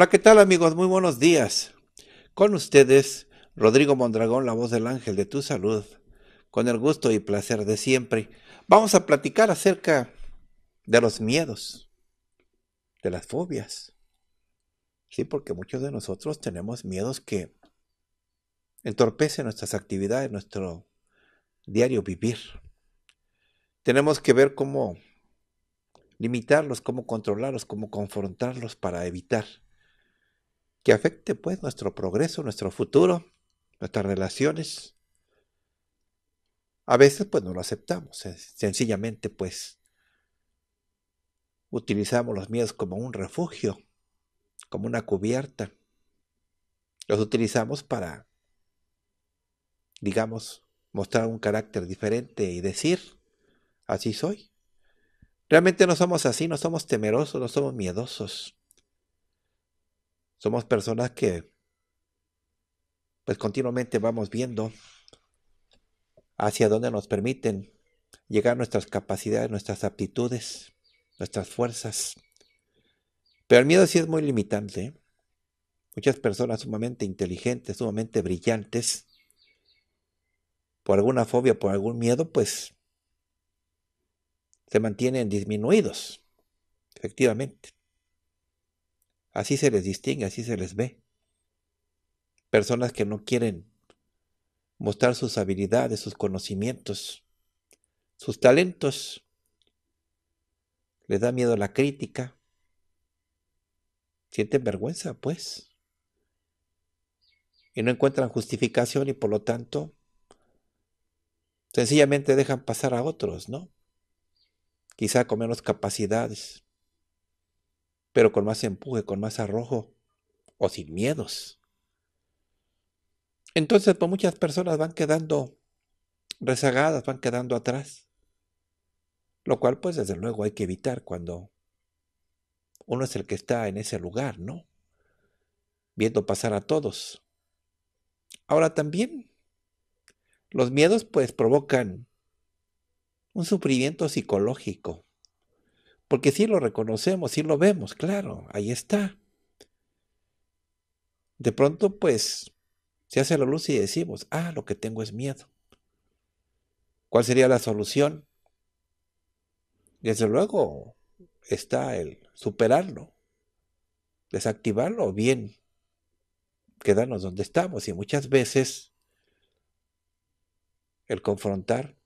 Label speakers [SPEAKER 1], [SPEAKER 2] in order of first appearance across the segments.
[SPEAKER 1] Hola, ¿qué tal amigos? Muy buenos días. Con ustedes, Rodrigo Mondragón, la voz del ángel de tu salud, con el gusto y placer de siempre. Vamos a platicar acerca de los miedos, de las fobias. Sí, porque muchos de nosotros tenemos miedos que entorpecen nuestras actividades, nuestro diario vivir. Tenemos que ver cómo limitarlos, cómo controlarlos, cómo confrontarlos para evitar que afecte pues nuestro progreso, nuestro futuro, nuestras relaciones. A veces pues no lo aceptamos, sencillamente pues utilizamos los miedos como un refugio, como una cubierta. Los utilizamos para, digamos, mostrar un carácter diferente y decir, así soy. Realmente no somos así, no somos temerosos, no somos miedosos. Somos personas que pues continuamente vamos viendo hacia dónde nos permiten llegar nuestras capacidades, nuestras aptitudes, nuestras fuerzas. Pero el miedo sí es muy limitante. Muchas personas sumamente inteligentes, sumamente brillantes, por alguna fobia, por algún miedo, pues se mantienen disminuidos, efectivamente. Así se les distingue, así se les ve. Personas que no quieren mostrar sus habilidades, sus conocimientos, sus talentos. Les da miedo la crítica. Sienten vergüenza, pues. Y no encuentran justificación y por lo tanto sencillamente dejan pasar a otros, ¿no? Quizá con menos capacidades pero con más empuje, con más arrojo o sin miedos. Entonces, pues muchas personas van quedando rezagadas, van quedando atrás. Lo cual, pues desde luego hay que evitar cuando uno es el que está en ese lugar, ¿no? Viendo pasar a todos. Ahora también, los miedos pues provocan un sufrimiento psicológico porque sí lo reconocemos, sí lo vemos, claro, ahí está. De pronto, pues, se hace la luz y decimos, ah, lo que tengo es miedo. ¿Cuál sería la solución? Desde luego está el superarlo, desactivarlo, bien quedarnos donde estamos. Y muchas veces el confrontar,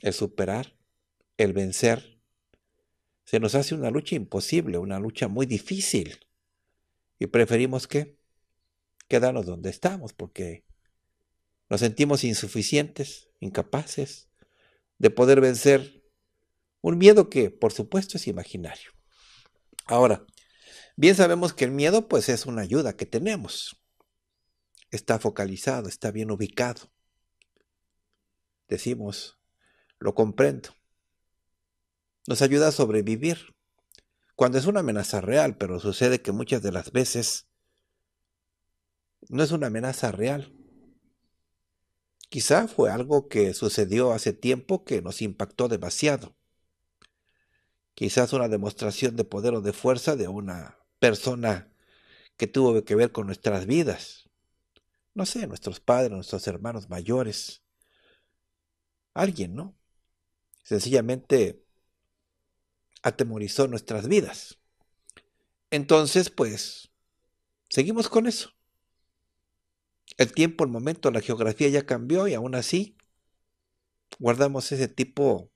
[SPEAKER 1] el superar, el vencer, se nos hace una lucha imposible, una lucha muy difícil. Y preferimos que quedarnos donde estamos porque nos sentimos insuficientes, incapaces de poder vencer un miedo que, por supuesto, es imaginario. Ahora, bien sabemos que el miedo pues es una ayuda que tenemos. Está focalizado, está bien ubicado. Decimos, lo comprendo, nos ayuda a sobrevivir. Cuando es una amenaza real, pero sucede que muchas de las veces no es una amenaza real. Quizá fue algo que sucedió hace tiempo que nos impactó demasiado. Quizás una demostración de poder o de fuerza de una persona que tuvo que ver con nuestras vidas. No sé, nuestros padres, nuestros hermanos mayores. Alguien, ¿no? Sencillamente atemorizó nuestras vidas. Entonces, pues, seguimos con eso. El tiempo, el momento, la geografía ya cambió y aún así guardamos ese tipo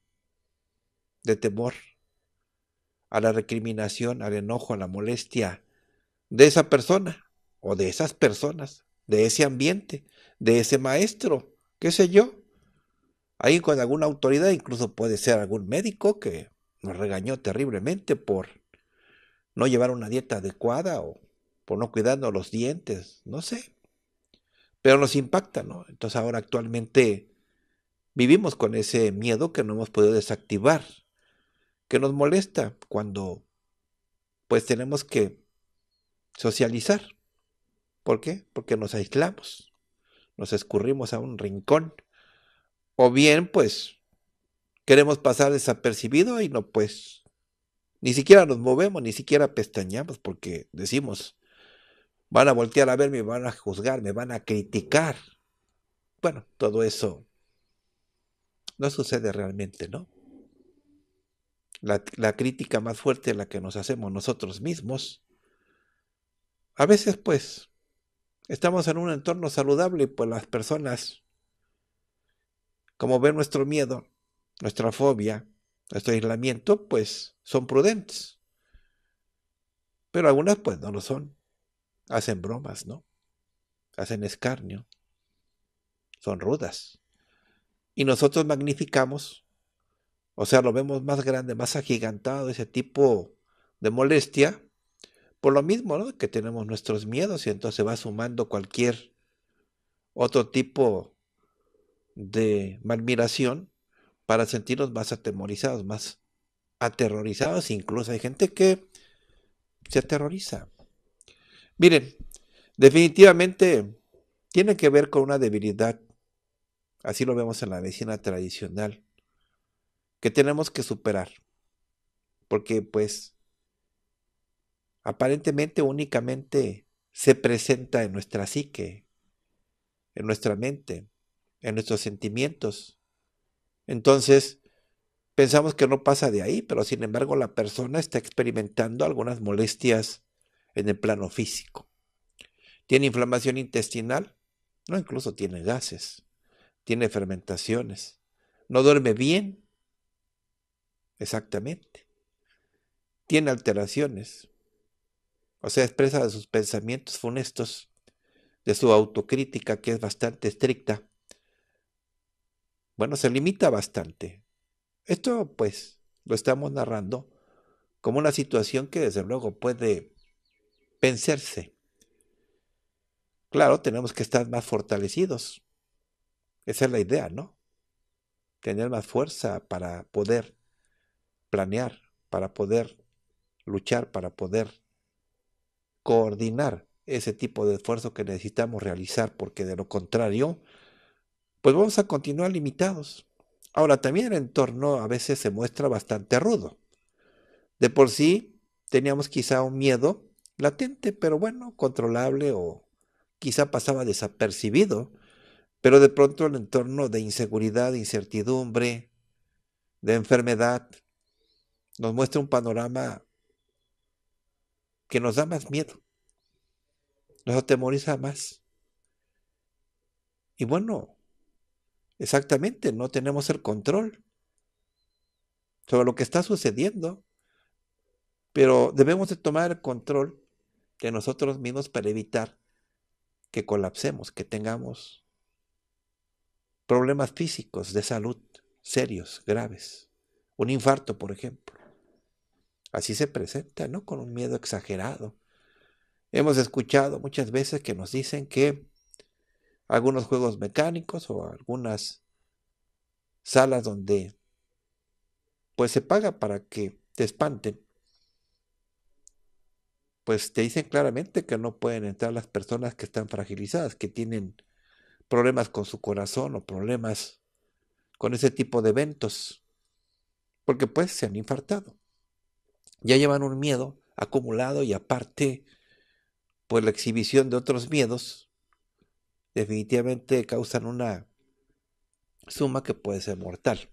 [SPEAKER 1] de temor a la recriminación, al enojo, a la molestia de esa persona o de esas personas, de ese ambiente, de ese maestro, qué sé yo. Ahí con alguna autoridad, incluso puede ser algún médico que nos regañó terriblemente por no llevar una dieta adecuada o por no cuidarnos los dientes, no sé. Pero nos impacta, ¿no? Entonces ahora actualmente vivimos con ese miedo que no hemos podido desactivar, que nos molesta cuando pues tenemos que socializar. ¿Por qué? Porque nos aislamos, nos escurrimos a un rincón. O bien pues queremos pasar desapercibido y no pues ni siquiera nos movemos, ni siquiera pestañamos porque decimos, van a voltear a verme, van a juzgar, me van a criticar. Bueno, todo eso no sucede realmente, ¿no? La, crítica más fuerte es la que nos hacemos nosotros mismos. A veces, pues, estamos en un entorno saludable y pues las personas, como ven nuestro miedo, nuestra fobia, nuestro aislamiento, pues son prudentes. Pero algunas pues no lo son. Hacen bromas, ¿no? Hacen escarnio. Son rudas. Y nosotros magnificamos, o sea, lo vemos más grande, más agigantado, ese tipo de molestia, por lo mismo, ¿no? Que tenemos nuestros miedos y entonces va sumando cualquier otro tipo de malmiración para sentirnos más atemorizados, más aterrorizados. Incluso hay gente que se aterroriza. Miren, definitivamente tiene que ver con una debilidad. Así lo vemos en la medicina tradicional, que tenemos que superar. Porque pues aparentemente únicamente se presenta en nuestra psique, en nuestra mente, en nuestros sentimientos, entonces, pensamos que no pasa de ahí, pero sin embargo la persona está experimentando algunas molestias en el plano físico. Tiene inflamación intestinal, no incluso tiene gases, tiene fermentaciones, no duerme bien, exactamente, tiene alteraciones, o sea, expresa sus pensamientos funestos, de su autocrítica que es bastante estricta, bueno, se limita bastante. Esto pues lo estamos narrando como una situación que desde luego puede pensarse Claro, tenemos que estar más fortalecidos. Esa es la idea, ¿no? Tener más fuerza para poder planear, para poder luchar, para poder coordinar ese tipo de esfuerzo que necesitamos realizar, porque de lo contrario, pues vamos a continuar limitados. Ahora, también el entorno a veces se muestra bastante rudo. De por sí, teníamos quizá un miedo latente, pero bueno, controlable o quizá pasaba desapercibido, pero de pronto el entorno de inseguridad, de incertidumbre, de enfermedad, nos muestra un panorama que nos da más miedo, nos atemoriza más. Y bueno, Exactamente, no tenemos el control sobre lo que está sucediendo, pero debemos de tomar el control de nosotros mismos para evitar que colapsemos, que tengamos problemas físicos de salud serios, graves, un infarto, por ejemplo. Así se presenta, ¿no? Con un miedo exagerado. Hemos escuchado muchas veces que nos dicen que algunos juegos mecánicos o algunas salas donde pues se paga para que te espanten, pues te dicen claramente que no pueden entrar las personas que están fragilizadas, que tienen problemas con su corazón o problemas con ese tipo de eventos, porque pues se han infartado. Ya llevan un miedo acumulado y aparte, pues la exhibición de otros miedos definitivamente causan una suma que puede ser mortal.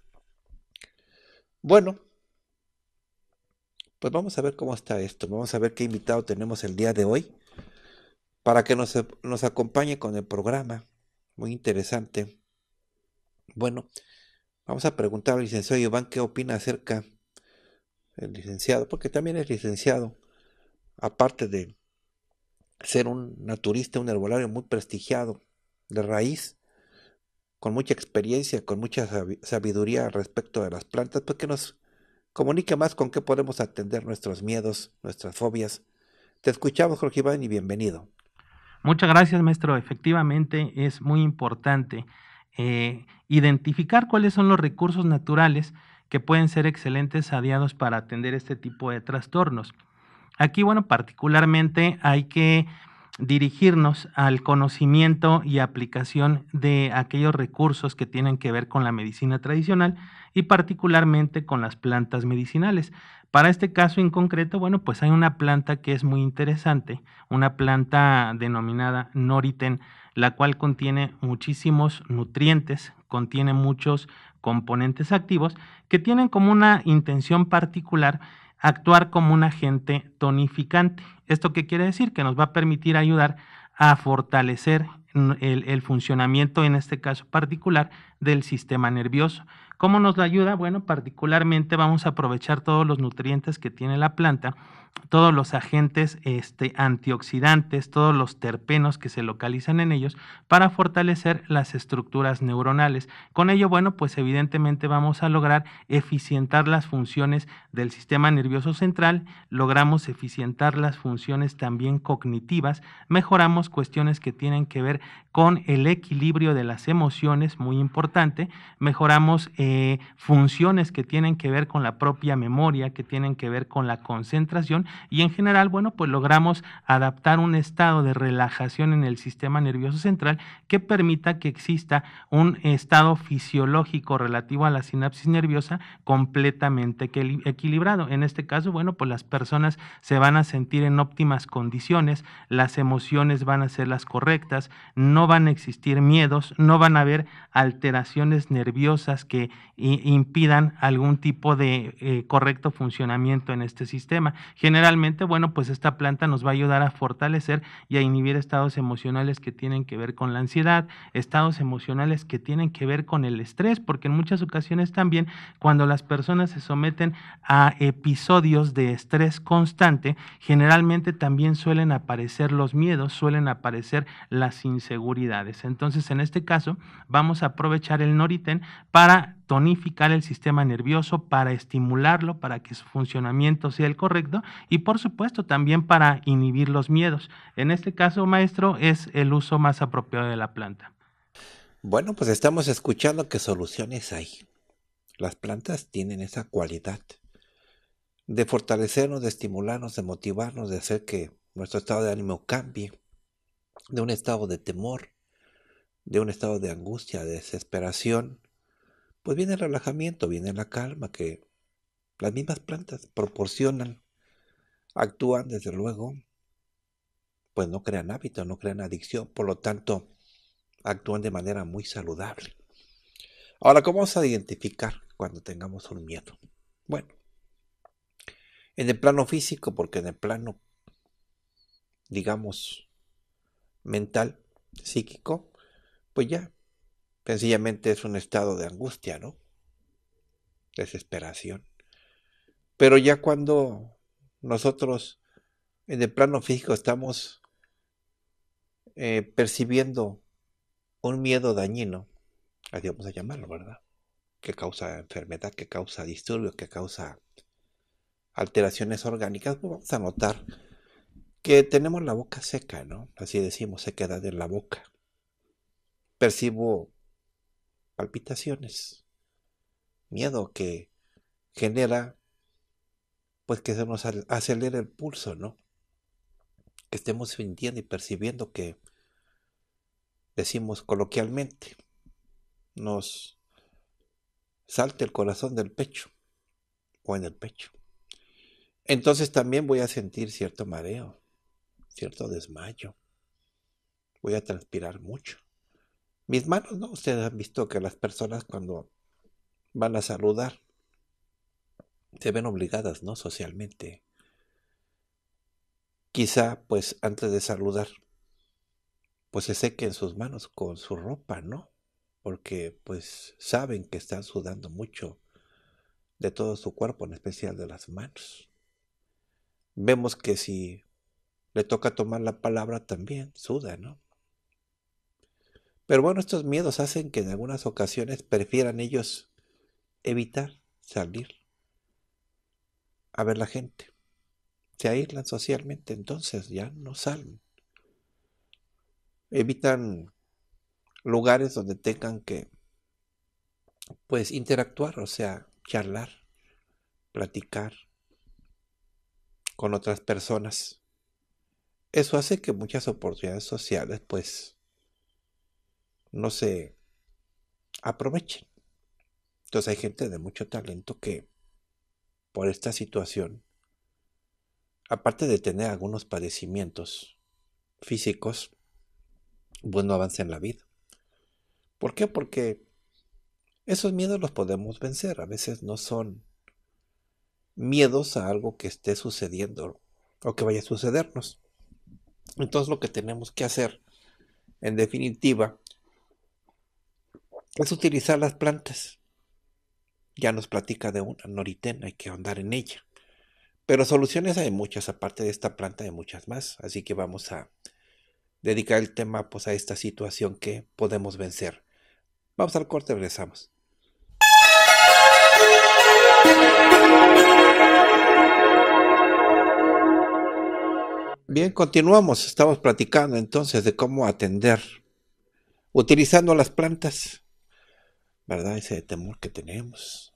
[SPEAKER 1] Bueno, pues vamos a ver cómo está esto. Vamos a ver qué invitado tenemos el día de hoy para que nos, acompañe con el programa. Muy interesante. Bueno, vamos a preguntar al licenciado Iván qué opina acerca el licenciado, porque también es licenciado, aparte de ser un naturista, un herbolario muy prestigiado de raíz, con mucha experiencia, con mucha sabiduría respecto de las plantas, pues, que nos comunique más con qué podemos atender nuestros miedos, nuestras fobias. Te escuchamos, Jorge Iván, y bienvenido.
[SPEAKER 2] Muchas gracias, maestro. Efectivamente, es muy importante eh, identificar cuáles son los recursos naturales que pueden ser excelentes adiados para atender este tipo de trastornos. Aquí, bueno, particularmente hay que dirigirnos al conocimiento y aplicación de aquellos recursos que tienen que ver con la medicina tradicional y particularmente con las plantas medicinales. Para este caso en concreto, bueno, pues hay una planta que es muy interesante, una planta denominada Noriten, la cual contiene muchísimos nutrientes, contiene muchos componentes activos que tienen como una intención particular actuar como un agente tonificante. ¿Esto qué quiere decir? Que nos va a permitir ayudar a fortalecer el, el funcionamiento, en este caso particular, del sistema nervioso. ¿Cómo nos la ayuda? Bueno, particularmente vamos a aprovechar todos los nutrientes que tiene la planta, todos los agentes este, antioxidantes, todos los terpenos que se localizan en ellos para fortalecer las estructuras neuronales. Con ello, bueno, pues evidentemente vamos a lograr eficientar las funciones del sistema nervioso central, logramos eficientar las funciones también cognitivas, mejoramos cuestiones que tienen que ver con el equilibrio de las emociones, muy importante, mejoramos... Eh, eh, funciones que tienen que ver con la propia memoria, que tienen que ver con la concentración y en general, bueno, pues logramos adaptar un estado de relajación en el sistema nervioso central que permita que exista un estado fisiológico relativo a la sinapsis nerviosa completamente equilibrado. En este caso, bueno, pues las personas se van a sentir en óptimas condiciones, las emociones van a ser las correctas, no van a existir miedos, no van a haber alteraciones nerviosas que impidan algún tipo de eh, correcto funcionamiento en este sistema. Generalmente, bueno, pues esta planta nos va a ayudar a fortalecer y a inhibir estados emocionales que tienen que ver con la ansiedad, estados emocionales que tienen que ver con el estrés, porque en muchas ocasiones también cuando las personas se someten a episodios de estrés constante, generalmente también suelen aparecer los miedos, suelen aparecer las inseguridades. Entonces, en este caso, vamos a aprovechar el noriten para tonificar el sistema nervioso para estimularlo, para que su funcionamiento sea el correcto y por supuesto también para inhibir los miedos. En este caso, maestro, es el uso más apropiado de la planta.
[SPEAKER 1] Bueno, pues estamos escuchando qué soluciones hay. Las plantas tienen esa cualidad de fortalecernos, de estimularnos, de motivarnos, de hacer que nuestro estado de ánimo cambie de un estado de temor, de un estado de angustia, de desesperación, pues viene el relajamiento, viene la calma que las mismas plantas proporcionan, actúan desde luego, pues no crean hábitos, no crean adicción, por lo tanto actúan de manera muy saludable. Ahora, ¿cómo vamos a identificar cuando tengamos un miedo? Bueno, en el plano físico, porque en el plano, digamos, mental, psíquico, pues ya Sencillamente es un estado de angustia, ¿no? Desesperación. Pero ya cuando nosotros en el plano físico estamos eh, percibiendo un miedo dañino, así vamos a llamarlo, ¿verdad? Que causa enfermedad, que causa disturbios, que causa alteraciones orgánicas, pues vamos a notar que tenemos la boca seca, ¿no? Así decimos, sequedad en la boca. Percibo palpitaciones, miedo que genera pues que se nos acelere el pulso, ¿no? Que estemos sintiendo y percibiendo que decimos coloquialmente, nos salte el corazón del pecho o en el pecho. Entonces también voy a sentir cierto mareo, cierto desmayo. Voy a transpirar mucho. Mis manos, ¿no? Ustedes han visto que las personas cuando van a saludar se ven obligadas, ¿no? Socialmente. Quizá, pues, antes de saludar, pues se sequen sus manos con su ropa, ¿no? Porque, pues, saben que están sudando mucho de todo su cuerpo, en especial de las manos. Vemos que si le toca tomar la palabra también, suda, ¿no? Pero bueno, estos miedos hacen que en algunas ocasiones prefieran ellos evitar salir a ver la gente. Se aíslan socialmente, entonces ya no salen. Evitan lugares donde tengan que pues interactuar, o sea, charlar, platicar con otras personas. Eso hace que muchas oportunidades sociales pues no se aprovechen. Entonces hay gente de mucho talento que por esta situación, aparte de tener algunos padecimientos físicos, pues no avanza en la vida. ¿Por qué? Porque esos miedos los podemos vencer. A veces no son miedos a algo que esté sucediendo o que vaya a sucedernos. Entonces lo que tenemos que hacer, en definitiva, es utilizar las plantas. Ya nos platica de una noritena, hay que ahondar en ella. Pero soluciones hay muchas, aparte de esta planta hay muchas más. Así que vamos a dedicar el tema pues, a esta situación que podemos vencer. Vamos al corte, regresamos. Bien, continuamos. Estamos platicando entonces de cómo atender utilizando las plantas. ¿verdad? Ese temor que tenemos.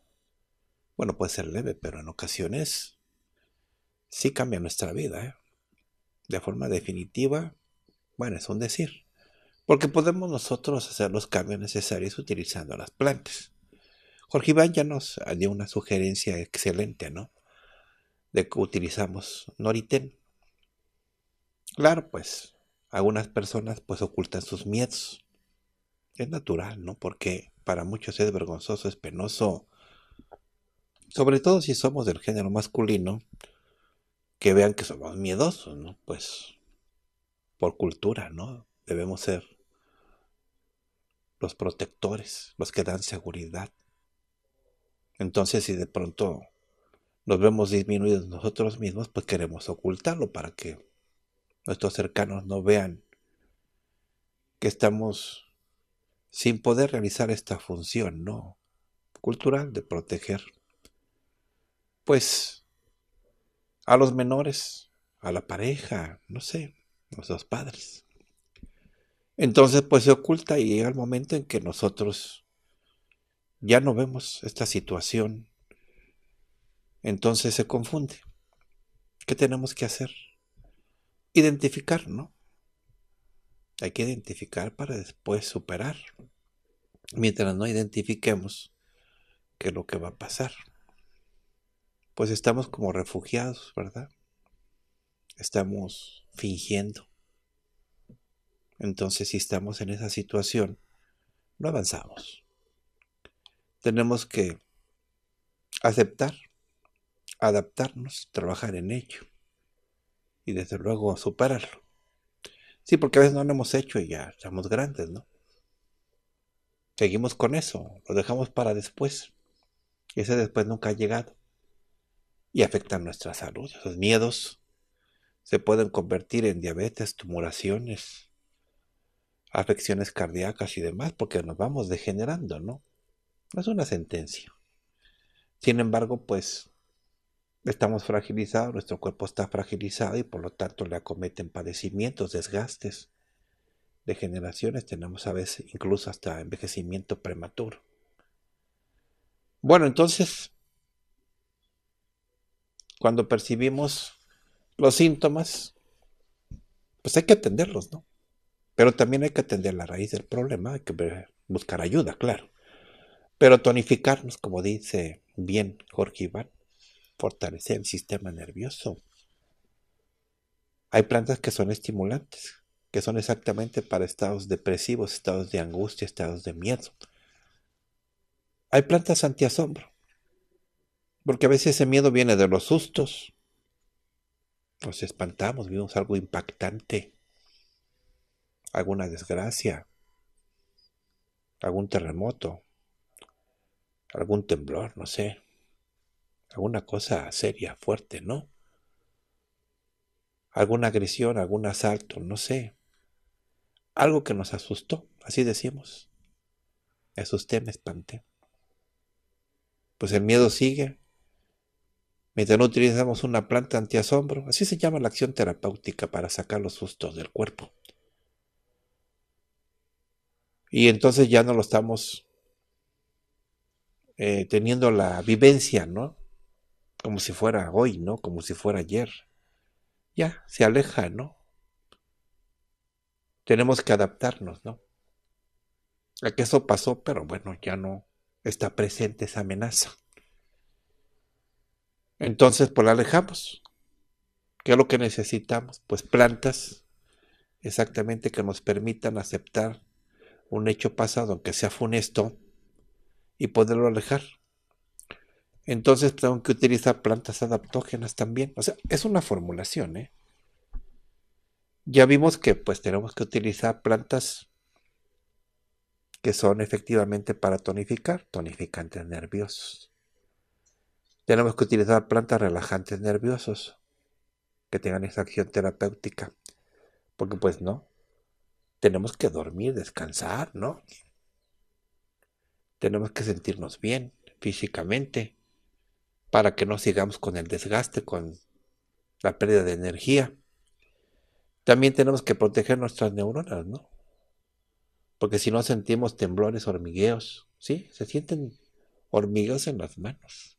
[SPEAKER 1] Bueno, puede ser leve, pero en ocasiones sí cambia nuestra vida, ¿eh? De forma definitiva, bueno, es un decir. Porque podemos nosotros hacer los cambios necesarios utilizando las plantas. Jorge Iván ya nos dio una sugerencia excelente, ¿no? De que utilizamos Noriten. Claro, pues, algunas personas pues ocultan sus miedos. Es natural, ¿no? Porque para muchos es vergonzoso, es penoso. Sobre todo si somos del género masculino, que vean que somos miedosos, ¿no? Pues por cultura, ¿no? Debemos ser los protectores, los que dan seguridad. Entonces, si de pronto nos vemos disminuidos nosotros mismos, pues queremos ocultarlo para que nuestros cercanos no vean que estamos sin poder realizar esta función ¿no? cultural de proteger. Pues a los menores, a la pareja, no sé, a los padres. Entonces pues se oculta y llega el momento en que nosotros ya no vemos esta situación. Entonces se confunde. ¿Qué tenemos que hacer? Identificar, ¿no? Hay que identificar para después superar. Mientras no identifiquemos qué es lo que va a pasar. Pues estamos como refugiados, ¿verdad? Estamos fingiendo. Entonces, si estamos en esa situación, no avanzamos. Tenemos que aceptar, adaptarnos, trabajar en ello y desde luego superarlo. Sí, porque a veces no lo hemos hecho y ya estamos grandes, ¿no? Seguimos con eso, lo dejamos para después. Y ese después nunca ha llegado. Y afecta nuestra salud. Esos miedos se pueden convertir en diabetes, tumoraciones, afecciones cardíacas y demás, porque nos vamos degenerando, ¿no? No es una sentencia. Sin embargo, pues estamos fragilizados, nuestro cuerpo está fragilizado y por lo tanto le acometen padecimientos, desgastes, degeneraciones, tenemos a veces incluso hasta envejecimiento prematuro. Bueno, entonces, cuando percibimos los síntomas, pues hay que atenderlos, ¿no? Pero también hay que atender la raíz del problema, hay que buscar ayuda, claro. Pero tonificarnos, como dice bien Jorge Iván, fortalecer el sistema nervioso. Hay plantas que son estimulantes, que son exactamente para estados depresivos, estados de angustia, estados de miedo. Hay plantas anti asombro porque a veces ese miedo viene de los sustos. Nos espantamos, vimos algo impactante, alguna desgracia, algún terremoto, algún temblor, no sé alguna cosa seria, fuerte, ¿no? Alguna agresión, algún asalto, no sé. Algo que nos asustó, así decimos. Me asusté, me espanté. Pues el miedo sigue. Mientras no utilizamos una planta anti-asombro, así se llama la acción terapéutica para sacar los sustos del cuerpo. Y entonces ya no lo estamos eh, teniendo la vivencia, ¿no? como si fuera hoy, ¿no? Como si fuera ayer. Ya, se aleja, ¿no? Tenemos que adaptarnos, ¿no? A que eso pasó, pero bueno, ya no está presente esa amenaza. Entonces, pues la alejamos. ¿Qué es lo que necesitamos? Pues plantas exactamente que nos permitan aceptar un hecho pasado, aunque sea funesto, y poderlo alejar. Entonces tengo que utilizar plantas adaptógenas también. O sea, es una formulación, ¿eh? Ya vimos que pues tenemos que utilizar plantas que son efectivamente para tonificar, tonificantes nerviosos. Tenemos que utilizar plantas relajantes nerviosos que tengan esa acción terapéutica. Porque pues no, tenemos que dormir, descansar, ¿no? Tenemos que sentirnos bien físicamente para que no sigamos con el desgaste, con la pérdida de energía. También tenemos que proteger nuestras neuronas, ¿no? Porque si no sentimos temblores, hormigueos, ¿sí? Se sienten hormigueos en las manos.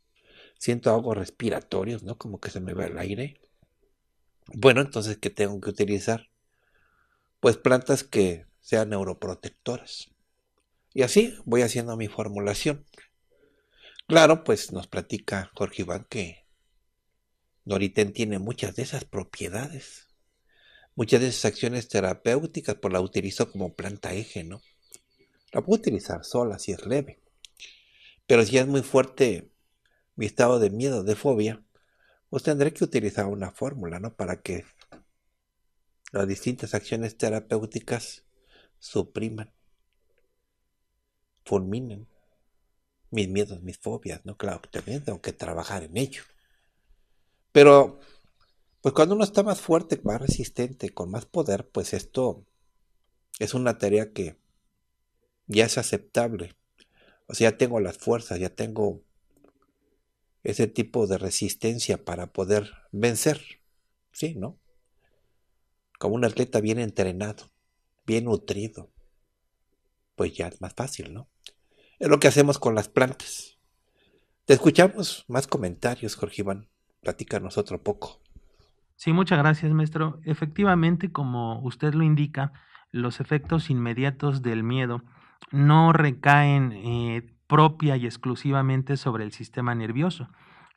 [SPEAKER 1] Siento algo respiratorios, ¿no? Como que se me va el aire. Bueno, entonces, ¿qué tengo que utilizar? Pues plantas que sean neuroprotectoras. Y así voy haciendo mi formulación. Claro, pues nos platica Jorge Iván que Noritén tiene muchas de esas propiedades. Muchas de esas acciones terapéuticas, pues la utilizo como planta eje, ¿no? La puedo utilizar sola si es leve. Pero si es muy fuerte mi estado de miedo, de fobia, pues tendré que utilizar una fórmula, ¿no? Para que las distintas acciones terapéuticas supriman, fulminen mis miedos, mis fobias, ¿no? Claro, también tengo que trabajar en ello. Pero, pues cuando uno está más fuerte, más resistente, con más poder, pues esto es una tarea que ya es aceptable. O sea, ya tengo las fuerzas, ya tengo ese tipo de resistencia para poder vencer. Sí, ¿no? Como un atleta bien entrenado, bien nutrido, pues ya es más fácil, ¿no? Es lo que hacemos con las plantas. Te escuchamos más comentarios, Jorge Iván. Platícanos otro poco.
[SPEAKER 2] Sí, muchas gracias, maestro. Efectivamente, como usted lo indica, los efectos inmediatos del miedo no recaen eh, propia y exclusivamente sobre el sistema nervioso,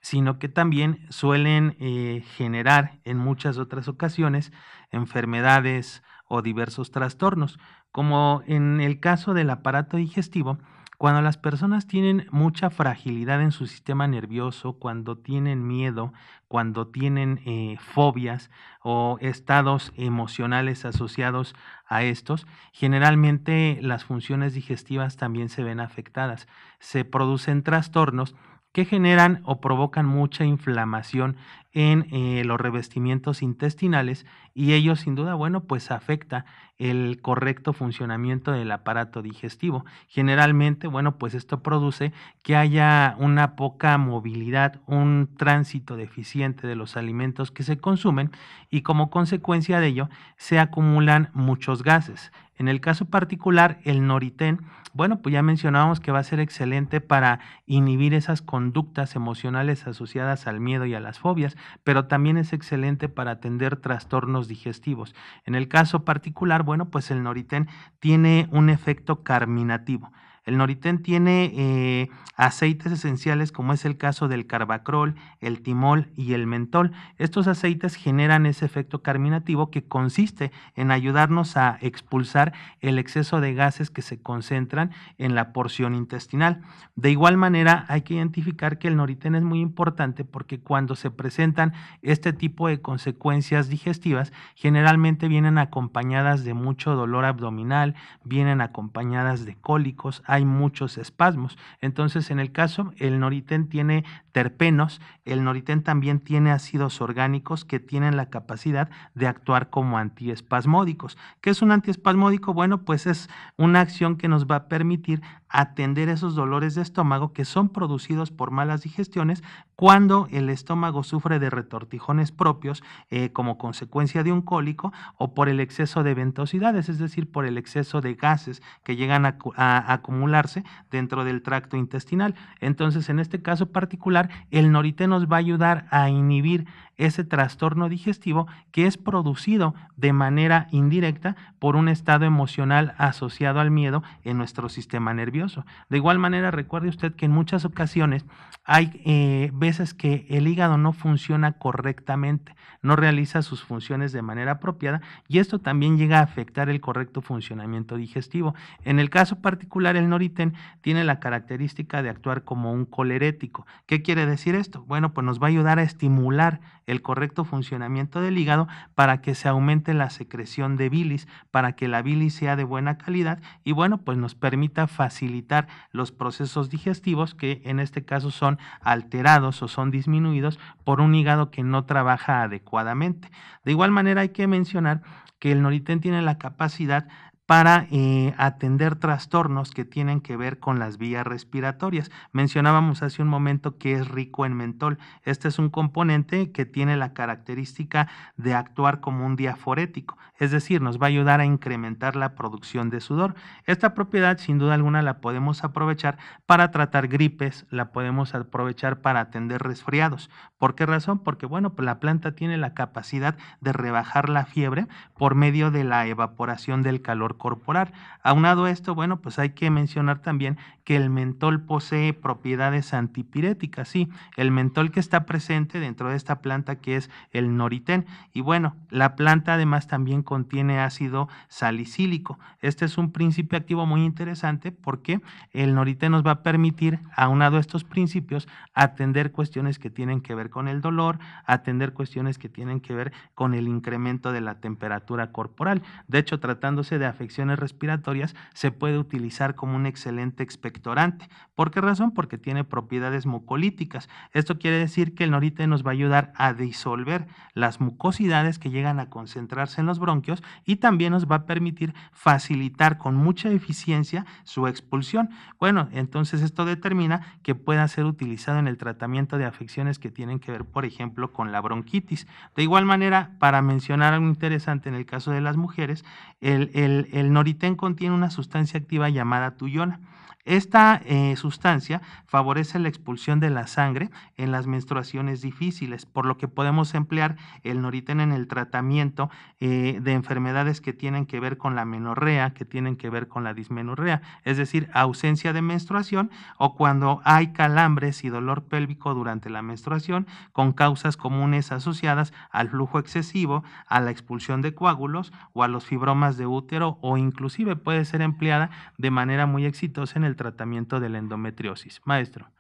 [SPEAKER 2] sino que también suelen eh, generar en muchas otras ocasiones enfermedades o diversos trastornos, como en el caso del aparato digestivo, cuando las personas tienen mucha fragilidad en su sistema nervioso, cuando tienen miedo, cuando tienen eh, fobias o estados emocionales asociados a estos, generalmente las funciones digestivas también se ven afectadas. Se producen trastornos que generan o provocan mucha inflamación en eh, los revestimientos intestinales y ello sin duda, bueno, pues afecta el correcto funcionamiento del aparato digestivo. Generalmente, bueno, pues esto produce que haya una poca movilidad, un tránsito deficiente de los alimentos que se consumen y como consecuencia de ello se acumulan muchos gases. En el caso particular, el noritén, bueno, pues ya mencionábamos que va a ser excelente para inhibir esas conductas emocionales asociadas al miedo y a las fobias, pero también es excelente para atender trastornos digestivos. En el caso particular, bueno, pues el noritén tiene un efecto carminativo. El Noritén tiene eh, aceites esenciales como es el caso del carbacrol, el timol y el mentol. Estos aceites generan ese efecto carminativo que consiste en ayudarnos a expulsar el exceso de gases que se concentran en la porción intestinal. De igual manera, hay que identificar que el Noritén es muy importante porque cuando se presentan este tipo de consecuencias digestivas, generalmente vienen acompañadas de mucho dolor abdominal, vienen acompañadas de cólicos, hay muchos espasmos. Entonces, en el caso, el noritén tiene terpenos, el noritén también tiene ácidos orgánicos que tienen la capacidad de actuar como antiespasmódicos. ¿Qué es un antiespasmódico? Bueno, pues es una acción que nos va a permitir atender esos dolores de estómago que son producidos por malas digestiones cuando el estómago sufre de retortijones propios eh, como consecuencia de un cólico o por el exceso de ventosidades, es decir, por el exceso de gases que llegan a, acumularse dentro del tracto intestinal. Entonces, en este caso particular, el noriteno nos va a ayudar a inhibir ese trastorno digestivo que es producido de manera indirecta por un estado emocional asociado al miedo en nuestro sistema nervioso. De igual manera, recuerde usted que en muchas ocasiones hay eh, veces que el hígado no funciona correctamente, no realiza sus funciones de manera apropiada y esto también llega a afectar el correcto funcionamiento digestivo. En el caso particular, el noriten tiene la característica de actuar como un colerético. ¿Qué quiere decir esto? Bueno, pues nos va a ayudar a estimular el correcto funcionamiento del hígado para que se aumente la secreción de bilis, para que la bilis sea de buena calidad y bueno, pues nos permita facilitar los procesos digestivos que en este caso son alterados o son disminuidos por un hígado que no trabaja adecuadamente. De igual manera hay que mencionar que el Noritén tiene la capacidad para eh, atender trastornos que tienen que ver con las vías respiratorias. Mencionábamos hace un momento que es rico en mentol. Este es un componente que tiene la característica de actuar como un diaforético, es decir, nos va a ayudar a incrementar la producción de sudor. Esta propiedad sin duda alguna la podemos aprovechar para tratar gripes, la podemos aprovechar para atender resfriados. ¿Por qué razón? Porque bueno, pues la planta tiene la capacidad de rebajar la fiebre por medio de la evaporación del calor corporal. Aunado a esto, bueno, pues hay que mencionar también que el mentol posee propiedades antipiréticas, sí, el mentol que está presente dentro de esta planta que es el noritén. Y bueno, la planta además también contiene ácido salicílico. Este es un principio activo muy interesante porque el noritén nos va a permitir, aunado a estos principios, atender cuestiones que tienen que ver con el dolor, atender cuestiones que tienen que ver con el incremento de la temperatura corporal. De hecho, tratándose de afectar respiratorias se puede utilizar como un excelente expectorante. ¿Por qué razón? Porque tiene propiedades mucolíticas. Esto quiere decir que el norite nos va a ayudar a disolver las mucosidades que llegan a concentrarse en los bronquios y también nos va a permitir facilitar con mucha eficiencia su expulsión. Bueno, entonces esto determina que pueda ser utilizado en el tratamiento de afecciones que tienen que ver, por ejemplo, con la bronquitis. De igual manera, para mencionar algo interesante en el caso de las mujeres, el, el, el contiene una sustancia activa llamada tuyona. Esta eh, sustancia favorece la expulsión de la sangre en las menstruaciones difíciles, por lo que podemos emplear el noriten en el tratamiento eh, de enfermedades que tienen que ver con la menorrea, que tienen que ver con la dismenorrea, es decir, ausencia de menstruación o cuando hay calambres y dolor pélvico durante la menstruación con causas comunes asociadas al flujo excesivo, a la expulsión de coágulos o a los fibromas de útero o inclusive puede ser empleada de manera muy exitosa en el el tratamiento de la endometriosis. Maestro.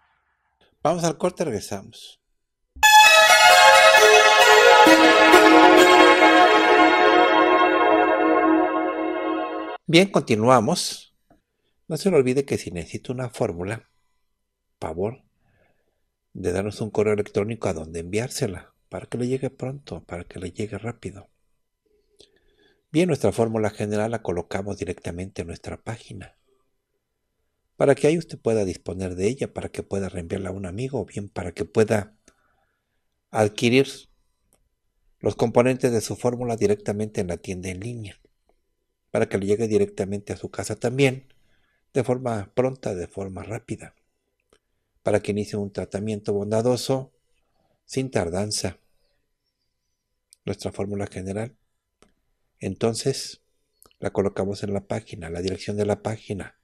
[SPEAKER 2] Vamos al corte, regresamos.
[SPEAKER 1] Bien, continuamos. No se le olvide que si necesita una fórmula, favor de darnos un correo electrónico a donde enviársela para que le llegue pronto, para que le llegue rápido. Bien, nuestra fórmula general la colocamos directamente en nuestra página para que ahí usted pueda disponer de ella, para que pueda reenviarla a un amigo o bien para que pueda adquirir los componentes de su fórmula directamente en la tienda en línea, para que le llegue directamente a su casa también, de forma pronta, de forma rápida, para que inicie un tratamiento bondadoso sin tardanza. Nuestra fórmula general. Entonces, la colocamos en la página, la dirección de la página,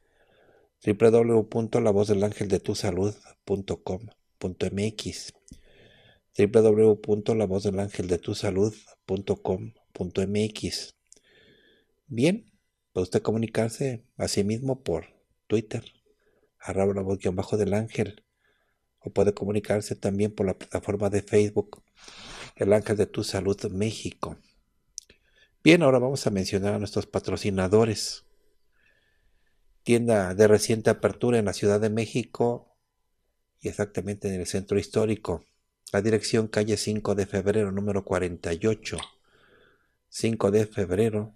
[SPEAKER 1] www.lavozdelangeldetusalud.com.mx www.lavozdelangeldetusalud.com.mx Bien, puede usted comunicarse a sí mismo por Twitter, arroba la voz bajo del ángel, o puede comunicarse también por la plataforma de Facebook, El Ángel de Tu Salud México. Bien, ahora vamos a mencionar a nuestros patrocinadores tienda de reciente apertura en la Ciudad de México y exactamente en el centro histórico. La dirección calle 5 de febrero número 48. 5 de febrero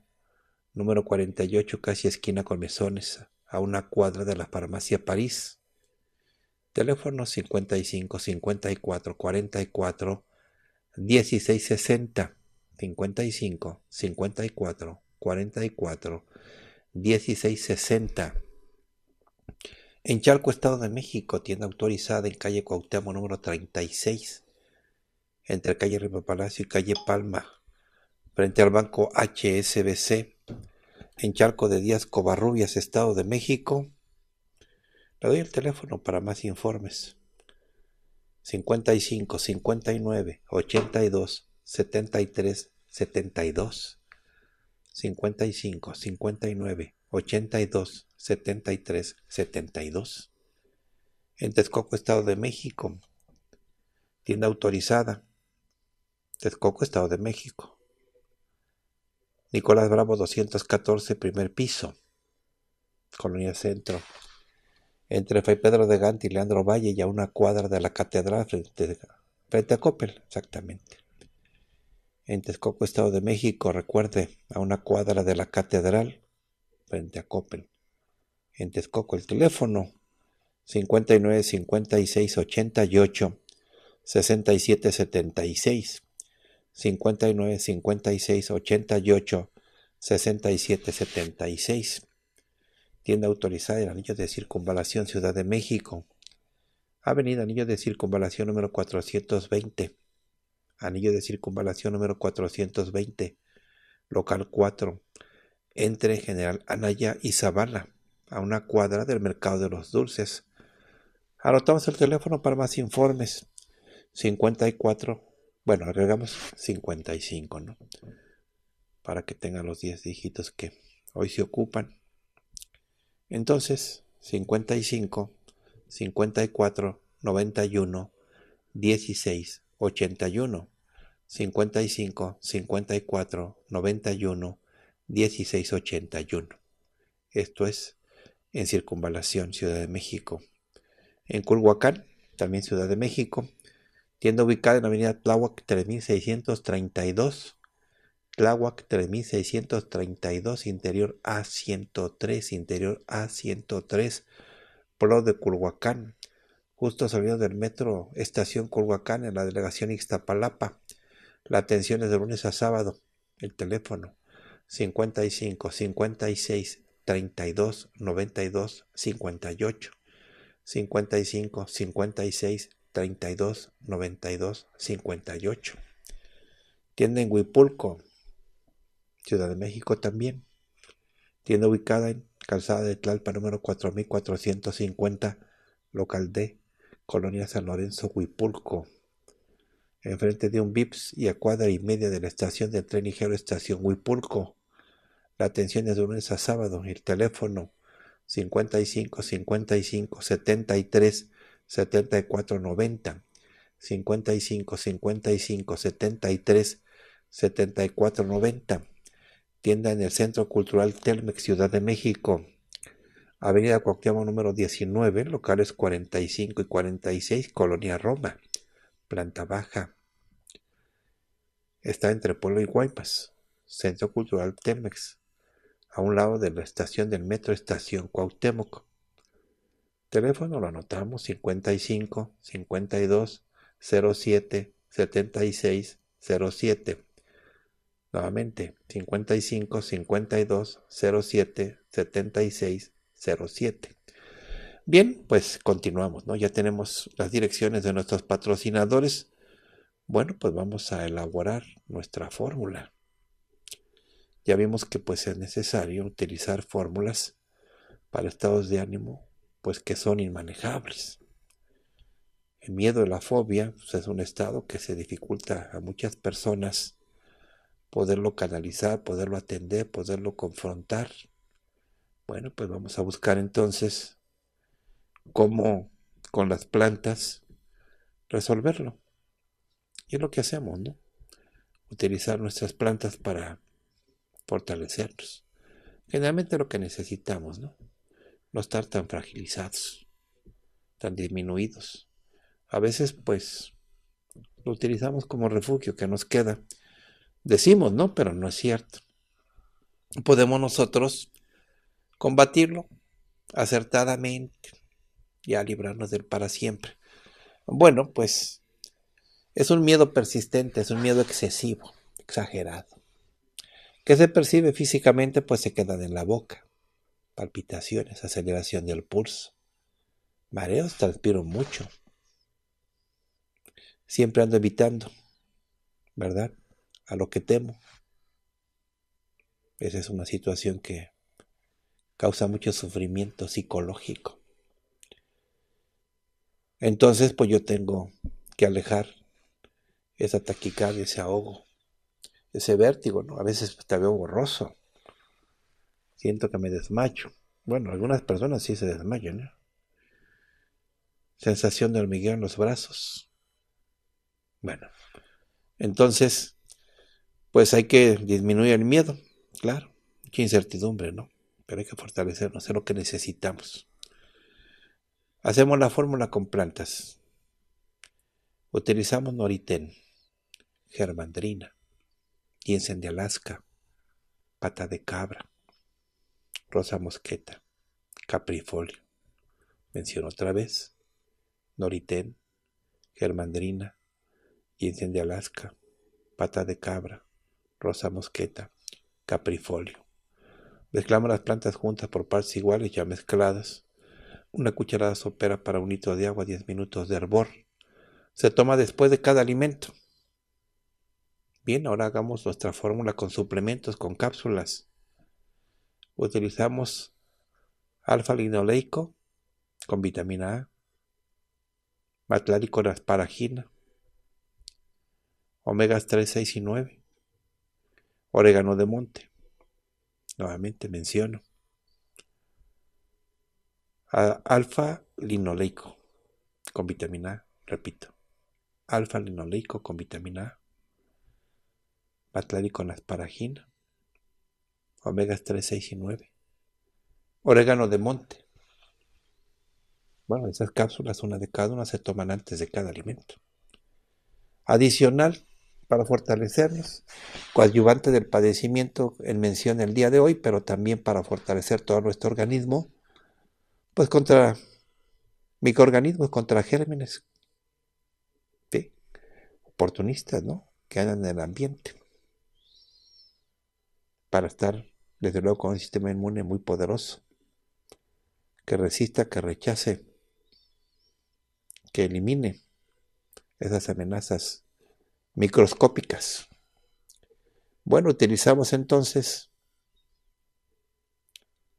[SPEAKER 1] número 48 casi esquina con mesones a una cuadra de la farmacia París. Teléfono 55 54 44 1660. 55 54 44 1660. En Charco, Estado de México, tienda autorizada en calle Cuauhtémoc número 36, entre calle Rima Palacio y calle Palma, frente al banco HSBC, en Charco de Díaz Covarrubias, Estado de México. Le doy el teléfono para más informes. 55 59 82 73 72 55, 59, 82, 73, 72. En Texcoco, Estado de México. Tienda autorizada. Texcoco, Estado de México. Nicolás Bravo 214, primer piso. Colonia Centro. Entre Fray Pedro de Gante y Leandro Valle y a una cuadra de la catedral frente, frente a Coppel, exactamente en Texcoco, Estado de México, recuerde, a una cuadra de la catedral, frente a Coppel. En Texcoco, el teléfono 59 56 88 67 76. 59 56 88 67 76. Tienda autorizada en Anillo de Circunvalación, Ciudad de México. Avenida Anillo de Circunvalación número 420 anillo de circunvalación número 420, local 4, entre General Anaya y Zavala, a una cuadra del mercado de los dulces. Anotamos el teléfono para más informes. 54, bueno, agregamos 55, ¿no? Para que tengan los 10 dígitos que hoy se ocupan. Entonces, 55, 54, 91, 16, 81 55 54 91 16, 81, Esto es en Circunvalación, Ciudad de México. En Culhuacán, también Ciudad de México, tienda ubicada en avenida Tláhuac 3632, Tláhuac 3632, interior A103, interior A103, pro de Culhuacán, justo salido del metro Estación Culhuacán en la delegación Ixtapalapa. La atención es de lunes a sábado. El teléfono 55 56 32 92 58 55 56 32 92 58. Tienda en Huipulco, Ciudad de México también. Tienda ubicada en Calzada de Tlalpa número 4450, local D, Colonia San Lorenzo Huipulco, enfrente de un VIPS y a cuadra y media de la estación del tren ligero Estación Huipulco. La atención es de lunes a sábado. El teléfono 55 55 73 74 90 55 55 73 74 90 tienda en el Centro Cultural Telmex Ciudad de México Avenida Cuauhtémoc número 19, locales 45 y 46, Colonia Roma, planta baja. Está entre Pueblo y Guaypas, Centro Cultural Temex, a un lado de la estación del metro Estación Cuauhtémoc. Teléfono lo anotamos 55 52 07 76 07. Nuevamente 55 52 07 76 07. Bien, pues continuamos, ¿no? Ya tenemos las direcciones de nuestros patrocinadores. Bueno, pues vamos a elaborar nuestra fórmula. Ya vimos que pues es necesario utilizar fórmulas para estados de ánimo pues que son inmanejables. El miedo y la fobia pues, es un estado que se dificulta a muchas personas poderlo canalizar, poderlo atender, poderlo confrontar, bueno, pues vamos a buscar entonces cómo con las plantas resolverlo. Y es lo que hacemos, ¿no? Utilizar nuestras plantas para fortalecernos. Generalmente lo que necesitamos, ¿no? No estar tan fragilizados, tan disminuidos. A veces, pues, lo utilizamos como refugio que nos queda. Decimos, ¿no? Pero no es cierto. Podemos nosotros combatirlo acertadamente y a librarnos del para siempre. Bueno, pues es un miedo persistente, es un miedo excesivo, exagerado. que se percibe físicamente? Pues se quedan en la boca, palpitaciones, aceleración del pulso, mareos, transpiro mucho. Siempre ando evitando, ¿verdad? A lo que temo. Esa es una situación que causa mucho sufrimiento psicológico. Entonces, pues yo tengo que alejar esa taquicardia, ese ahogo, ese vértigo, ¿no? A veces te veo borroso. Siento que me desmacho. Bueno, algunas personas sí se desmayan, ¿no? ¿eh? Sensación de hormigueo en los brazos. Bueno, entonces, pues hay que disminuir el miedo, claro, mucha incertidumbre, ¿no? pero hay que fortalecernos, es lo que necesitamos. Hacemos la fórmula con plantas. Utilizamos noritén, germandrina, ginseng de Alaska, pata de cabra, rosa mosqueta, caprifolio. Menciono otra vez, noritén, germandrina, ginseng de Alaska, pata de cabra, rosa mosqueta, caprifolio. Mezclamos las plantas juntas por partes iguales ya mezcladas. Una cucharada sopera para un litro de agua, 10 minutos de hervor. Se toma después de cada alimento. Bien, ahora hagamos nuestra fórmula con suplementos, con cápsulas. Utilizamos alfa linoleico con vitamina A, matlárico asparagina, omegas 3, 6 y 9, orégano de monte nuevamente menciono, alfa-linoleico con vitamina A, repito, alfa-linoleico con vitamina A, batlari con asparagina, omegas 3, 6 y 9, orégano de monte. Bueno, esas cápsulas, una de cada una, se toman antes de cada alimento. Adicional, para fortalecernos, coadyuvante del padecimiento en mención el día de hoy, pero también para fortalecer todo nuestro organismo, pues contra microorganismos, contra gérmenes, oportunistas, ¿no? Que andan en el ambiente, para estar, desde luego, con un sistema inmune muy poderoso, que resista, que rechace, que elimine esas amenazas microscópicas. Bueno, utilizamos entonces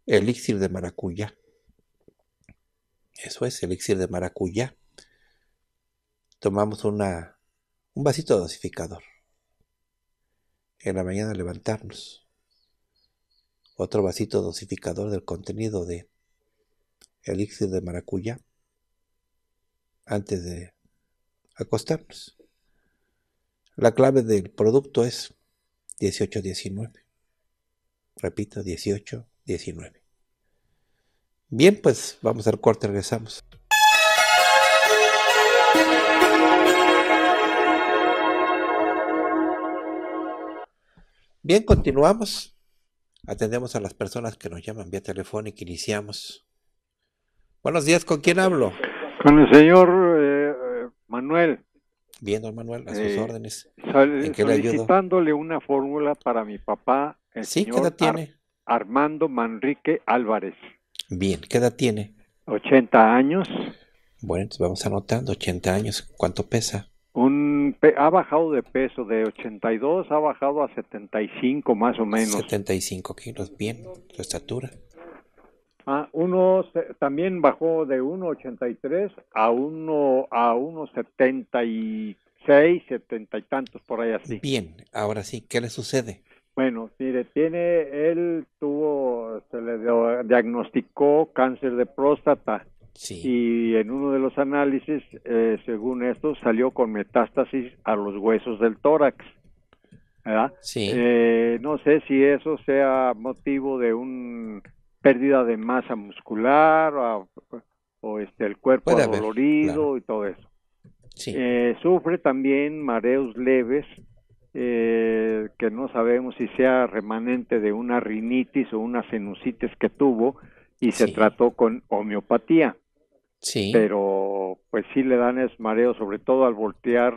[SPEAKER 1] elixir de maracuyá. Eso es, elixir de maracuyá. Tomamos una, un vasito dosificador. En la mañana levantarnos. Otro vasito dosificador del contenido de elixir de maracuyá antes de acostarnos. La clave del producto es 1819. Repito, 18 Bien, pues vamos al corte, regresamos. Bien, continuamos. Atendemos a las personas que nos llaman vía telefónica. Iniciamos. Buenos días, ¿con quién hablo? Con el señor eh, eh, Manuel. Bien, don Manuel, a sus eh, órdenes. ¿En qué
[SPEAKER 3] una fórmula para mi papá, sí, ¿qué edad tiene? Armando Manrique Álvarez.
[SPEAKER 1] Bien, ¿qué edad tiene? 80 años. Bueno, entonces vamos anotando, 80 años, ¿cuánto pesa?
[SPEAKER 3] Un ha bajado de peso de 82, ha bajado a
[SPEAKER 1] 75 más o menos. 75 kilos, bien, su estatura.
[SPEAKER 3] Ah, uno también bajó de 1.83 a uno a 1.76, 70 y tantos por ahí así. Bien,
[SPEAKER 1] ahora sí, ¿qué le sucede?
[SPEAKER 3] Bueno, mire, tiene él tuvo se le diagnosticó cáncer de próstata. Sí. Y en uno de los análisis, eh, según esto, salió con metástasis a los huesos del tórax. ¿verdad? Sí. Eh, no sé si eso sea motivo de un pérdida de masa muscular o, este, el cuerpo dolorido y todo eso. Eh, sufre también mareos leves eh, que no sabemos si sea remanente de una rinitis o una sinusitis que tuvo y se trató con homeopatía. Sí. Pero pues sí le dan es mareo, sobre todo al voltear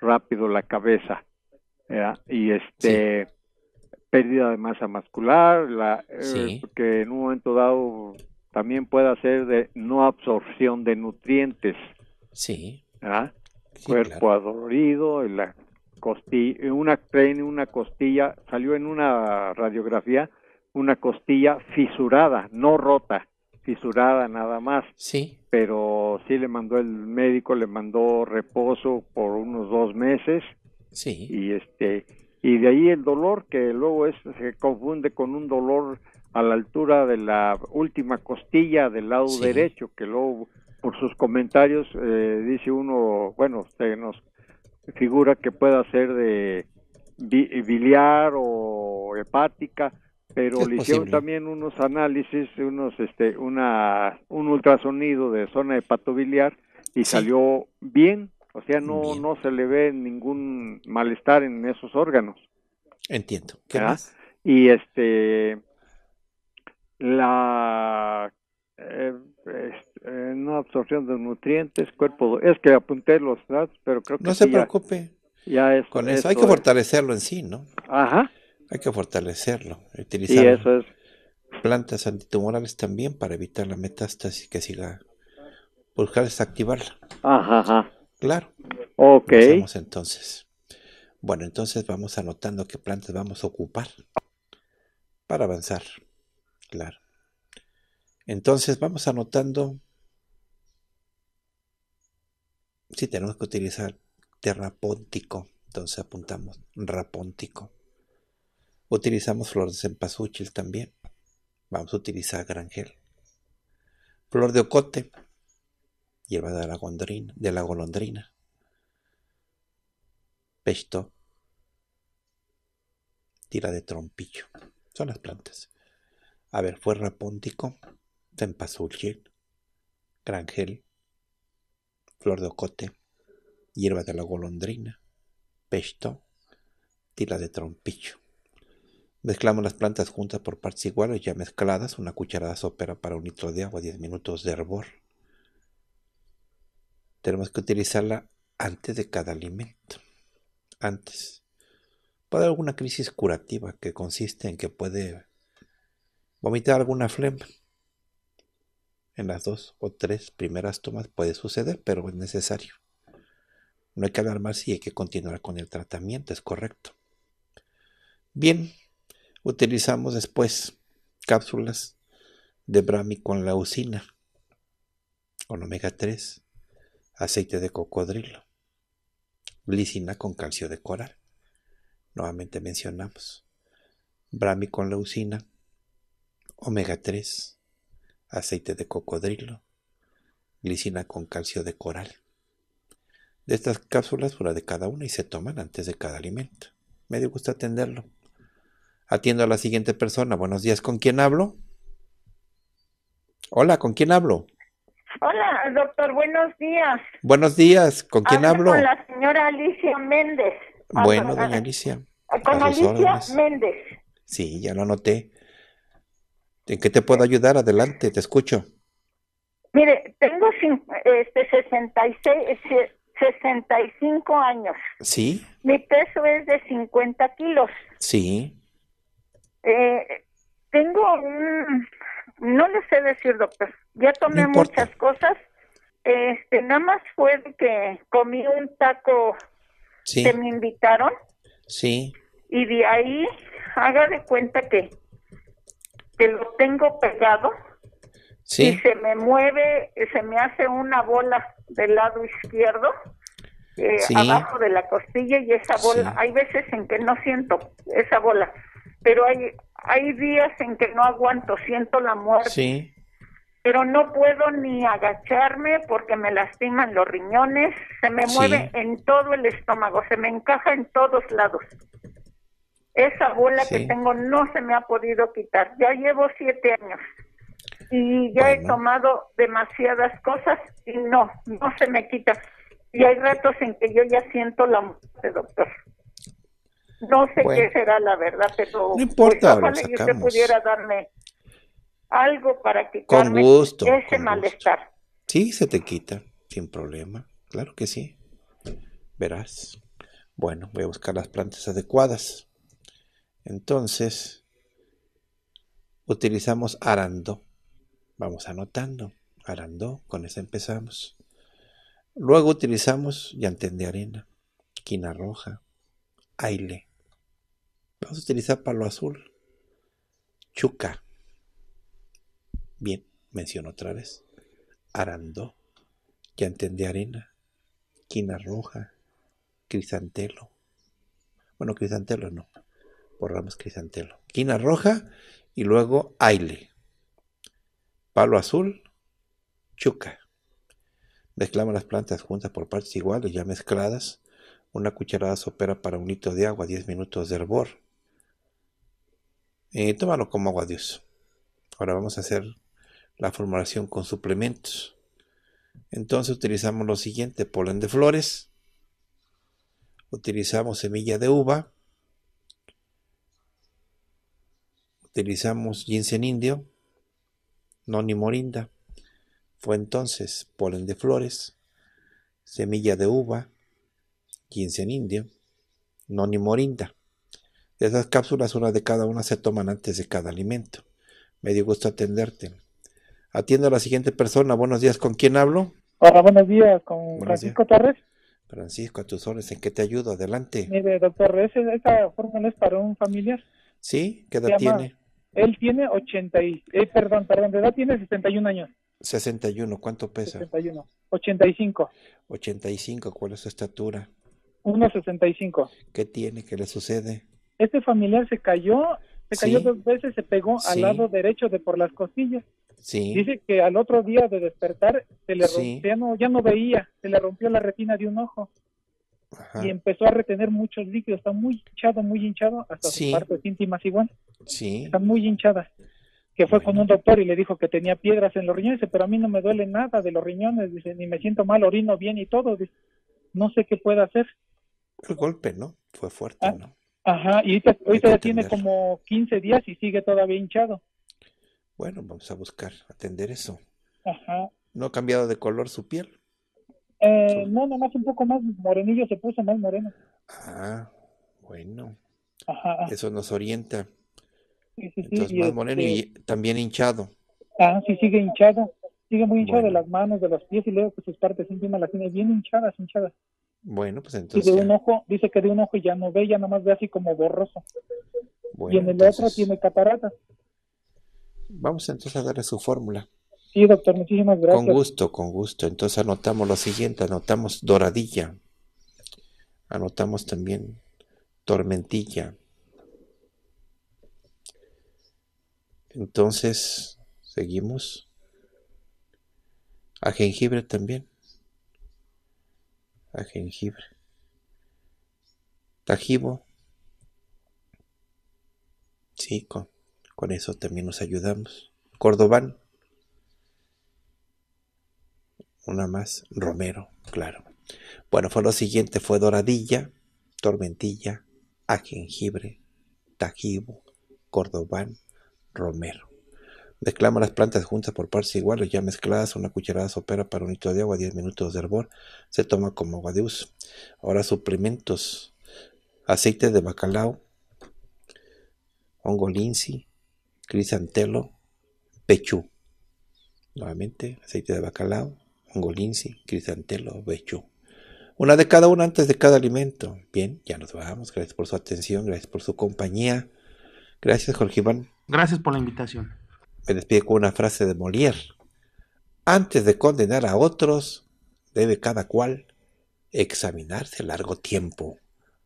[SPEAKER 3] rápido la cabeza. Y este pérdida de masa muscular, la, eh, que en un momento dado también puede ser de no absorción de nutrientes. Sí. ¿Ah? Cuerpo adorido, costilla, una una costilla, salió en una radiografía una costilla fisurada, no rota, fisurada nada más. Sí. Pero sí le mandó el médico, le mandó reposo por unos dos meses. Sí. Y este y de ahí el dolor que luego es, se confunde con un dolor a la altura de la última costilla del lado derecho, que luego por sus comentarios eh, dice uno, bueno, usted nos figura que pueda ser de biliar o hepática, pero le hicieron también unos análisis, unos este una un ultrasonido de zona hepatobiliar y salió bien o sea, no, no se le ve ningún malestar en esos órganos. Entiendo. ¿Qué más? Y este, la eh, este, eh, no absorción de nutrientes, cuerpo, es que apunté los datos, pero creo que... No se preocupe. Ya, es, Con eso hay que
[SPEAKER 1] fortalecerlo en sí, ¿no? Ajá. Hay que fortalecerlo, utilizar plantas antitumorales también para evitar la metástasis que siga, buscar desactivarla.
[SPEAKER 3] Ajá, ajá. Claro.
[SPEAKER 1] Ok. entonces. Bueno, entonces vamos anotando qué plantas vamos a ocupar para avanzar. Claro. Entonces vamos anotando si sí, tenemos que utilizar terrapóntico. Entonces apuntamos rapóntico. Utilizamos flores en cempasúchil también. Vamos a utilizar granjel. Flor de ocote hierba de la, de la golondrina. Pesto, tira de trompillo. Son las plantas. A ver, fue rapóntico, gran granjel, flor de ocote, hierba de la golondrina, pesto, tira de trompillo. Mezclamos las plantas juntas por partes iguales, ya mezcladas, una cucharada sopera para un litro de agua, 10 minutos de hervor tenemos que utilizarla antes de cada alimento. Antes. Puede haber alguna crisis curativa que consiste en que puede vomitar alguna flema. En las dos o tres primeras tomas puede suceder, pero es necesario. No hay que alarmarse y hay que continuar con el tratamiento, es correcto. Bien, utilizamos después cápsulas de Brahmi con la usina, con omega 3, aceite de cocodrilo, glicina con calcio de coral, nuevamente mencionamos, brami con leucina, omega 3, aceite de cocodrilo, glicina con calcio de coral. De estas cápsulas, una de cada una y se toman antes de cada alimento. Me dio gusto atenderlo. Atiendo a la siguiente persona. Buenos días, ¿con quién hablo? Hola, ¿con quién hablo?
[SPEAKER 4] Hola, doctor, buenos días.
[SPEAKER 1] Buenos días, ¿con quién hablo? Con la
[SPEAKER 4] señora Alicia Méndez.
[SPEAKER 1] Ah, bueno, doña Alicia.
[SPEAKER 4] Ah, con Alicia Méndez.
[SPEAKER 1] Sí, ya lo noté. ¿En qué te puedo ayudar? Adelante, te escucho.
[SPEAKER 4] Mire, tengo este 66, 65 eh, años. Sí. Mi peso es de 50 kilos. Sí. Eh, tengo un no le sé decir, doctor. Ya tomé muchas cosas. Este, nada más fue que comí un taco que me invitaron. Sí. Y de ahí, haga de cuenta que, que lo tengo pegado. Sí. Y se me mueve, se me hace una bola del lado izquierdo. Eh, abajo de la costilla y esa bola, hay veces en que no siento esa bola, pero hay hay días en que no aguanto, siento la muerte. Pero no puedo ni agacharme porque me lastiman los riñones, se me mueve en todo el estómago, se me encaja en todos lados. Esa bola que tengo no se me ha podido quitar. Ya llevo siete años y ya he tomado demasiadas cosas y no, no se me quita. Y hay ratos en que yo ya siento la muerte, doctor. No sé qué será la verdad, pero no pues, importa, pues, usted pudiera darme algo para quitarme
[SPEAKER 1] con gusto, ese
[SPEAKER 4] malestar.
[SPEAKER 1] Sí, se te quita, sin problema. Claro que sí. Verás. Bueno, voy a buscar las plantas adecuadas. Entonces, utilizamos arando. Vamos anotando. Arando, con eso empezamos. Luego utilizamos llantén de arena, quina roja, aile. Vamos a utilizar palo azul. Chuca. Bien, menciono otra vez. Arando. ya de arena. Quina roja. Crisantelo. Bueno, crisantelo no. Borramos crisantelo. Quina roja y luego aile. Palo azul. Chuca. Mezclamos las plantas juntas por partes iguales, ya mezcladas una cucharada sopera para un litro de agua, 10 minutos de hervor. Eh, tómalo como agua, uso. Ahora vamos a hacer la formulación con suplementos. Entonces utilizamos lo siguiente, polen de flores, utilizamos semilla de uva, utilizamos ginseng indio, no ni morinda. Fue entonces polen de flores, semilla de uva, 15 en India, ni morinda. de Esas cápsulas, una de cada una, se toman antes de cada alimento. Me dio gusto atenderte. Atiendo a la siguiente persona. Buenos días, ¿con quién hablo?
[SPEAKER 5] Hola, buenos días, con Francisco Torres.
[SPEAKER 1] Francisco, a tus órdenes, ¿en qué te ayudo? Adelante.
[SPEAKER 5] Mire, doctor, ¿esa fórmula es para un familiar?
[SPEAKER 1] Sí, ¿qué edad tiene?
[SPEAKER 5] él tiene 80 y, eh, perdón, perdón, de edad tiene 71
[SPEAKER 1] años. 61, ¿cuánto pesa? 61, 85. 85, ¿cuál es su estatura? 1.65. ¿Qué tiene? ¿Qué le sucede?
[SPEAKER 5] Este familiar se cayó, se cayó dos veces, se pegó al lado derecho de por las costillas. Sí. Dice que al otro día de despertar se le rompió, ya, no, ya no veía, se le rompió la retina de un ojo. y empezó a retener muchos líquidos. Está muy hinchado, muy hinchado, hasta sus partes íntimas igual. Sí. está muy hinchada. Que fue con un doctor y le dijo que tenía piedras en los riñones, pero a mí no me duele nada de los riñones, dice, ni me siento mal, orino bien y todo, no sé qué pueda hacer.
[SPEAKER 1] El golpe, ¿no? Fue fuerte, ah, ¿no?
[SPEAKER 5] Ajá, y ahorita, ya tiene como 15 días y sigue todavía hinchado.
[SPEAKER 1] Bueno, vamos a buscar atender eso. Ajá. ¿No ha cambiado de color su piel?
[SPEAKER 5] Eh, no, nomás un poco más morenillo, se puso más moreno.
[SPEAKER 1] Ah, bueno. Ajá. Eso nos orienta. Sí, sí, Entonces, más moreno y este también hinchado.
[SPEAKER 5] Ah, sí, sigue hinchado. Sigue muy hinchado de las manos, de los pies y luego que pues, sus partes íntimas las tiene bien hinchadas, hinchadas.
[SPEAKER 1] Bueno, pues entonces. Y un
[SPEAKER 5] ojo, dice que de un ojo ya no ve, ya nomás ve así como borroso. y en el otro tiene cataratas.
[SPEAKER 1] Vamos entonces a darle su fórmula.
[SPEAKER 5] Sí, doctor, muchísimas gracias. Con
[SPEAKER 1] gusto, con gusto. Entonces anotamos lo siguiente, anotamos doradilla, anotamos también tormentilla. Entonces, seguimos. A jengibre también a jengibre. Tajibo. Sí, con, eso también nos ayudamos. Cordobán. Una más. Romero, claro. Bueno, fue lo siguiente. Fue doradilla, tormentilla, a jengibre, tajibo, cordobán, romero. Desclama las plantas juntas por partes iguales, ya mezcladas, una cucharada sopera para un litro de agua, 10 minutos de hervor, se toma como agua Ahora suplementos, aceite de bacalao, hongo crisantelo, pechú. Nuevamente, aceite de bacalao, hongo crisantelo, pechú. Una de cada una antes de cada alimento. Bien, ya nos vamos. Gracias por su atención, gracias por su compañía. Gracias, Jorge Iván.
[SPEAKER 2] Gracias por la invitación
[SPEAKER 1] me despide con una frase de Molière. Antes de condenar a otros, debe cada cual examinarse largo tiempo.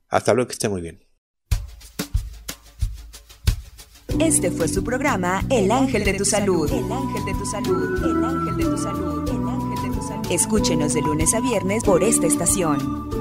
[SPEAKER 1] Hasta luego, que esté muy bien.
[SPEAKER 2] Este fue su programa El Ángel de tu Salud. El Ángel de tu Salud. El Ángel de tu Salud. Escúchenos de lunes a viernes por esta estación.